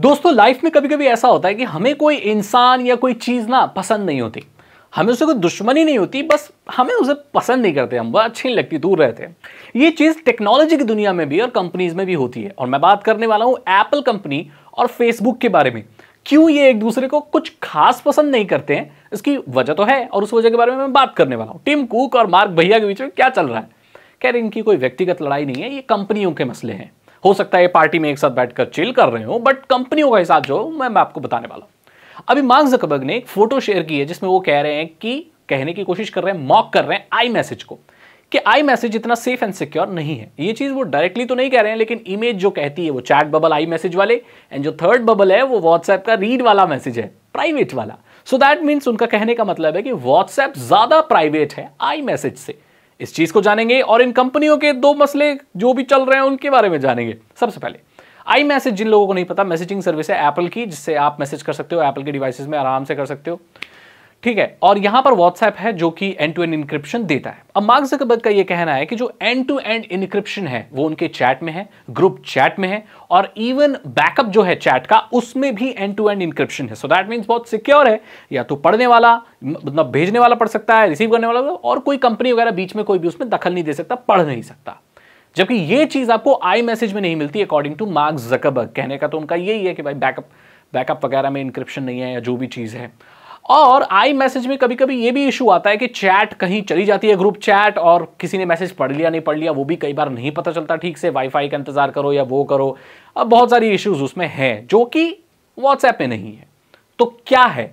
दोस्तों लाइफ में कभी कभी ऐसा होता है कि हमें कोई इंसान या कोई चीज़ ना पसंद नहीं होती हमें उसे कोई दुश्मनी नहीं होती बस हमें उसे पसंद नहीं करते हम वह अच्छी नहीं लगती दूर रहते हैं ये चीज़ टेक्नोलॉजी की दुनिया में भी और कंपनीज में भी होती है और मैं बात करने वाला हूँ एप्पल कंपनी और फेसबुक के बारे में क्यों ये एक दूसरे को कुछ खास पसंद नहीं करते हैं इसकी वजह तो है और उस वजह के बारे में मैं बात करने वाला हूँ टिम कुक और मार्क भैया के बीच में क्या चल रहा है खैर इनकी कोई व्यक्तिगत लड़ाई नहीं है ये कंपनियों के मसले हैं हो सकता है पार्टी में एक साथ बैठकर चिल कर रहे हो बट कंपनियों का हिसाब जो मैं, मैं आपको बताने वाला हूं अभी मार्ग जकबर्ग ने एक फोटो शेयर की है जिसमें वो कह रहे हैं कि कहने की कोशिश कर रहे हैं मॉक कर रहे हैं आई मैसेज को कि आई मैसेज इतना सेफ एंड सिक्योर नहीं है ये चीज़ वो डायरेक्टली तो नहीं कह रहे हैं लेकिन इमेज जो कहती है वो चैट बबल आई मैसेज वाले एंड जो थर्ड बबल है वो व्हाट्सएप का रीड वाला मैसेज है प्राइवेट वाला सो दैट मीन्स उनका कहने का मतलब है कि व्हाट्सएप ज़्यादा प्राइवेट है आई मैसेज से इस चीज को जानेंगे और इन कंपनियों के दो मसले जो भी चल रहे हैं उनके बारे में जानेंगे सबसे पहले आई मैसेज जिन लोगों को नहीं पता मैसेजिंग सर्विस है एप्पल की जिससे आप मैसेज कर सकते हो एप्पल के डिवाइसेज में आराम से कर सकते हो ठीक है और यहां पर व्हाट्सएप है जो कि एंड टू एंड इंक्रिप्शन देता है अब मार्क जकबर्ग का यह कहना है कि जो एंड टू एंड इंक्रिप्शन है वो उनके चैट में है ग्रुप चैट में है और इवन बैकअप जो है चैट का उसमें भी एंड टू एंड इंक्रिप्शन है सो दैट मीन्स बहुत सिक्योर है या तो पढ़ने वाला मतलब भेजने वाला पढ़ सकता है रिसीव करने वाला और कोई कंपनी वगैरह बीच में कोई भी उसमें दखल नहीं दे सकता पढ़ नहीं सकता जबकि ये चीज आपको आई मैसेज में नहीं मिलती अकॉर्डिंग टू मार्क जकबर्ग कहने का तो उनका यही है कि भाई बैकअप बैकअप वगैरह में इंक्रिप्शन नहीं है या जो भी चीज़ है और आई मैसेज में कभी कभी ये भी इशू आता है कि चैट कहीं चली जाती है ग्रुप चैट और किसी ने मैसेज पढ़ लिया नहीं पढ़ लिया वो भी कई बार नहीं पता चलता ठीक से वाईफाई का इंतजार करो या वो करो अब बहुत सारी इश्यूज उसमें हैं जो कि व्हाट्सएप में नहीं है तो क्या है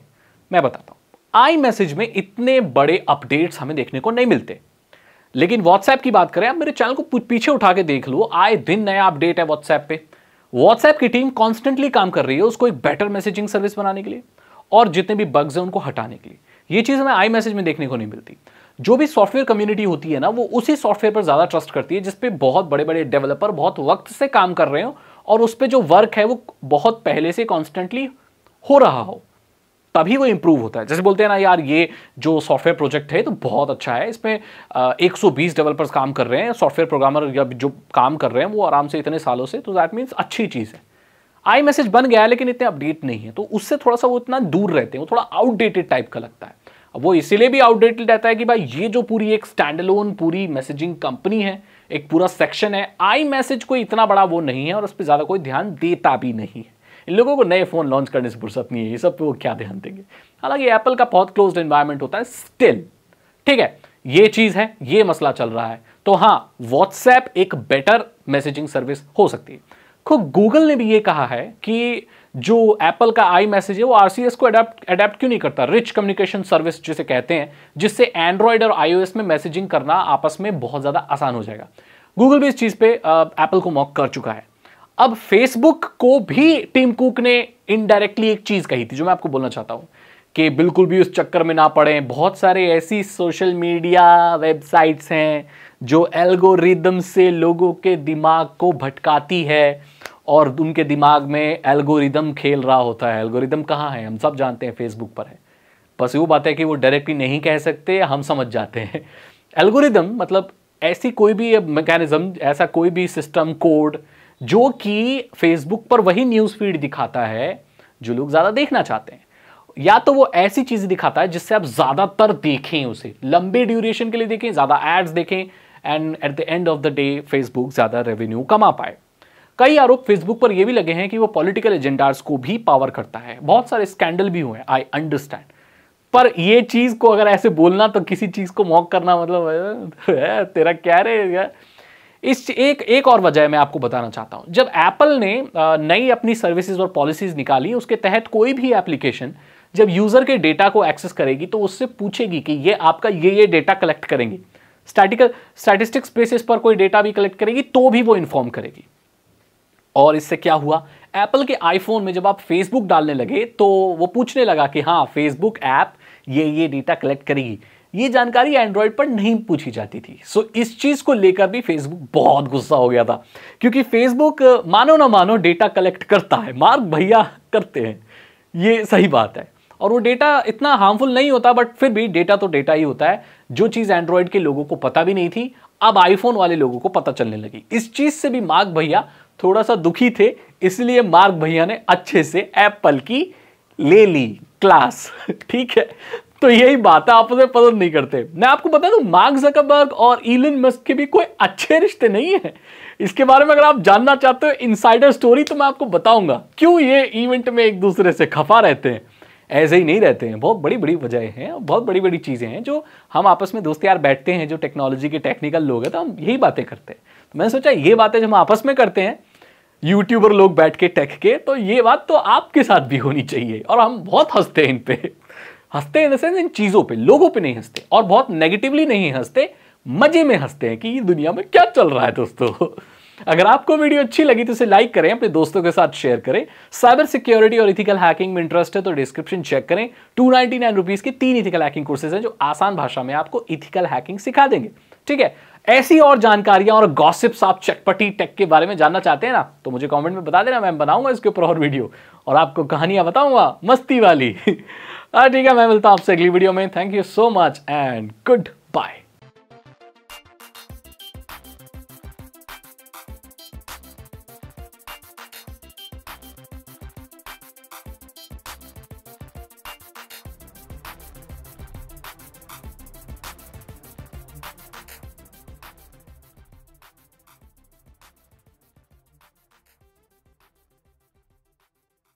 मैं बताता हूं आई मैसेज में इतने बड़े अपडेट्स हमें देखने को नहीं मिलते लेकिन व्हाट्सएप की बात करें आप मेरे चैनल को पीछे उठा के देख लो आए दिन नया अपडेट है व्हाट्सएप पे व्हाट्सएप की टीम कॉन्स्टेंटली काम कर रही है उसको एक बेटर मैसेजिंग सर्विस बनाने के लिए और जितने भी बग्स हैं उनको हटाने के लिए ये चीज़ हमें आई मैसेज में देखने को नहीं मिलती जो भी सॉफ्टवेयर कम्युनिटी होती है ना वो उसी सॉफ्टवेयर पर ज़्यादा ट्रस्ट करती है जिसपे बहुत बड़े बड़े डेवलपर बहुत वक्त से काम कर रहे हो और उस पर जो वर्क है वो बहुत पहले से कॉन्स्टेंटली हो रहा हो तभी वो इम्प्रूव होता है जैसे बोलते हैं ना यार ये जो सॉफ्टवेयर प्रोजेक्ट है तो बहुत अच्छा है इसमें एक सौ बीस डेवलपर्स काम कर रहे हैं सॉफ्टवेयर प्रोग्रामर या जो काम कर रहे हैं वो आराम से इतने सालों से तो दैट मीन्स अच्छी चीज़ है आई मैसेज बन गया है लेकिन इतने अपडेट नहीं है तो उससे थोड़ा सा वो इतना दूर रहते हैं वो थोड़ा आउटडेटेड टाइप का लगता है अब वो इसीलिए भी आउटडेटेड रहता है कि भाई ये जो पूरी एक स्टैंड लोन पूरी मैसेजिंग कंपनी है एक पूरा सेक्शन है आई मैसेज कोई इतना बड़ा वो नहीं है और उस पर ज़्यादा कोई ध्यान देता भी नहीं है इन लोगों को नए फ़ोन लॉन्च करने से फुर्सत नहीं है ये सब पे वो क्या ध्यान देंगे हालांकि एप्पल का बहुत क्लोज इन्वायरमेंट होता है स्टिल ठीक है ये चीज़ है ये मसला चल रहा है तो हाँ व्हाट्सएप एक बेटर मैसेजिंग सर्विस हो सकती है खुद गूगल ने भी ये कहा है कि जो एप्पल का आई मैसेज है वो आर को अडेप्ट अडेप्ट क्यों नहीं करता रिच कम्युनिकेशन सर्विस जिसे कहते हैं जिससे एंड्रॉयड और आईओएस में मैसेजिंग करना आपस में बहुत ज़्यादा आसान हो जाएगा गूगल भी इस चीज़ पे एप्पल को मॉक कर चुका है अब फेसबुक को भी टीम कुक ने इनडायरेक्टली एक चीज़ कही थी जो मैं आपको बोलना चाहता हूँ कि बिल्कुल भी उस चक्कर में ना पड़े बहुत सारे ऐसी सोशल मीडिया वेबसाइट्स हैं जो एल्गोरिदम से लोगों के दिमाग को भटकाती है और उनके दिमाग में एल्गोरिदम खेल रहा होता है एल्गोरिदम कहाँ है हम सब जानते हैं फेसबुक पर है बस वो बात है कि वो डायरेक्टली नहीं कह सकते हम समझ जाते हैं एल्गोरिदम मतलब ऐसी कोई भी मैकेनिज्म ऐसा कोई भी सिस्टम कोड जो कि फेसबुक पर वही न्यूज़ फीड दिखाता है जो लोग ज़्यादा देखना चाहते हैं या तो वो ऐसी चीज़ दिखाता है जिससे आप ज़्यादातर देखें उसे लंबे ड्यूरेशन के लिए देखें ज़्यादा एड्स देखें and at the end of the day Facebook ज़्यादा रेवेन्यू कमा पाए कई आरोप फेसबुक पर यह भी लगे हैं कि वो पॉलिटिकल एजेंडार्स को भी पावर करता है बहुत सारे स्कैंडल भी हुए आई अंडरस्टैंड पर ये चीज को अगर ऐसे बोलना तो किसी चीज को मॉक करना मतलब तेरा क्या रे इस एक एक और वजह मैं आपको बताना चाहता हूं जब एप्पल ने नई अपनी सर्विसेज और पॉलिसीज निकाली उसके तहत कोई भी एप्लीकेशन जब यूजर के डेटा को एक्सेस करेगी तो उससे पूछेगी कि ये आपका ये ये डेटा कलेक्ट करेंगे स्टैटिकल स्टैटिस्टिक्स बेसिस पर कोई डेटा भी कलेक्ट करेगी तो भी वो इन्फॉर्म करेगी और इससे क्या हुआ एप्पल के आईफोन में जब आप फेसबुक डालने लगे तो वो पूछने लगा कि हाँ फेसबुक ऐप ये ये डेटा कलेक्ट करेगी ये जानकारी एंड्रॉयड पर नहीं पूछी जाती थी सो so, इस चीज़ को लेकर भी फेसबुक बहुत गुस्सा हो गया था क्योंकि फेसबुक मानो ना मानो डेटा कलेक्ट करता है मार्ग भैया करते हैं ये सही बात है और वो डेटा इतना हार्मफुल नहीं होता बट फिर भी डेटा तो डेटा ही होता है जो चीज़ एंड्रॉयड के लोगों को पता भी नहीं थी अब आईफोन वाले लोगों को पता चलने लगी इस चीज़ से भी मार्ग भैया थोड़ा सा दुखी थे इसलिए मार्क भैया ने अच्छे से एप्पल की ले ली क्लास ठीक है तो यही बात है आप उसे पसंद नहीं करते मैं आपको बता दूं मार्क जकबर्ग और इलन मस्क के भी कोई अच्छे रिश्ते नहीं है इसके बारे में अगर आप जानना चाहते हो इनसाइडर स्टोरी तो मैं आपको बताऊंगा क्यों ये इवेंट में एक दूसरे से खफा रहते हैं ऐसे ही नहीं रहते हैं बहुत बड़ी बड़ी वजह हैं बहुत बड़ी बड़ी चीज़ें हैं जो हम आपस में दोस्त यार बैठते हैं जो टेक्नोलॉजी के टेक्निकल लोग हैं तो हम यही बातें करते हैं तो मैंने सोचा ये बातें जब हम आपस में करते हैं यूट्यूबर लोग बैठ के टेक के तो ये बात तो आपके साथ भी होनी चाहिए और हम बहुत हंसते हैं इन पे हंसते इन सेंस इन चीज़ों पर लोगों पर नहीं हंसते और बहुत नेगेटिवली नहीं हंसते मजे में हंसते हैं कि ये दुनिया में क्या चल रहा है दोस्तों अगर आपको वीडियो अच्छी लगी तो इसे लाइक करें अपने दोस्तों के साथ शेयर करें साइबर सिक्योरिटी और इथिकल हैकिंग में इंटरेस्ट है तो डिस्क्रिप्शन चेक करें टू नाइनटी नाइन रुपीज के तीन इथिकल हैकिंग कोर्सेज हैं जो आसान भाषा में आपको इथिकल हैकिंग सिखा देंगे ठीक है ऐसी और जानकारियां और गॉसिप्स आप चटपटी टेक के बारे में जानना चाहते हैं ना तो मुझे कमेंट में बता देना मैं बनाऊंगा इसके ऊपर और वीडियो और आपको कहानियां बताऊंगा मस्ती वाली हाँ, ठीक है मैं मिलता हूं आपसे अगली वीडियो में thank you so much and good